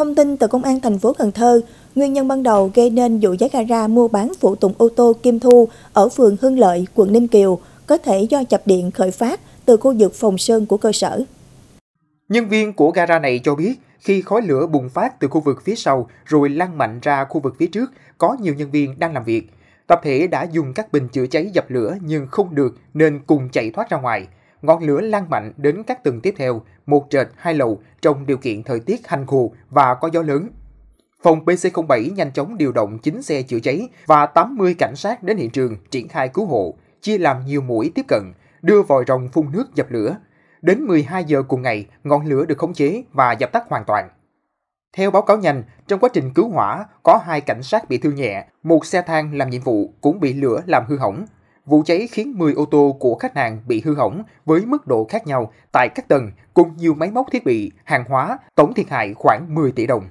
Thông tin từ Công an thành phố Cần Thơ, nguyên nhân ban đầu gây nên vụ giá gara mua bán phụ tùng ô tô Kim Thu ở phường Hưng Lợi, quận Ninh Kiều có thể do chập điện khởi phát từ khu vực phòng sơn của cơ sở. Nhân viên của gara này cho biết, khi khói lửa bùng phát từ khu vực phía sau rồi lan mạnh ra khu vực phía trước, có nhiều nhân viên đang làm việc. Tập thể đã dùng các bình chữa cháy dập lửa nhưng không được nên cùng chạy thoát ra ngoài – ngọn lửa lan mạnh đến các tầng tiếp theo, một trệt hai lầu trong điều kiện thời tiết hanh khô và có gió lớn. Phòng PC07 nhanh chóng điều động 9 xe chữa cháy và 80 cảnh sát đến hiện trường triển khai cứu hộ, chia làm nhiều mũi tiếp cận, đưa vòi rồng phun nước dập lửa. Đến 12 giờ cùng ngày, ngọn lửa được khống chế và dập tắt hoàn toàn. Theo báo cáo nhanh, trong quá trình cứu hỏa, có hai cảnh sát bị thương nhẹ, một xe thang làm nhiệm vụ cũng bị lửa làm hư hỏng, Vụ cháy khiến 10 ô tô của khách hàng bị hư hỏng với mức độ khác nhau tại các tầng cùng nhiều máy móc thiết bị, hàng hóa, tổng thiệt hại khoảng 10 tỷ đồng.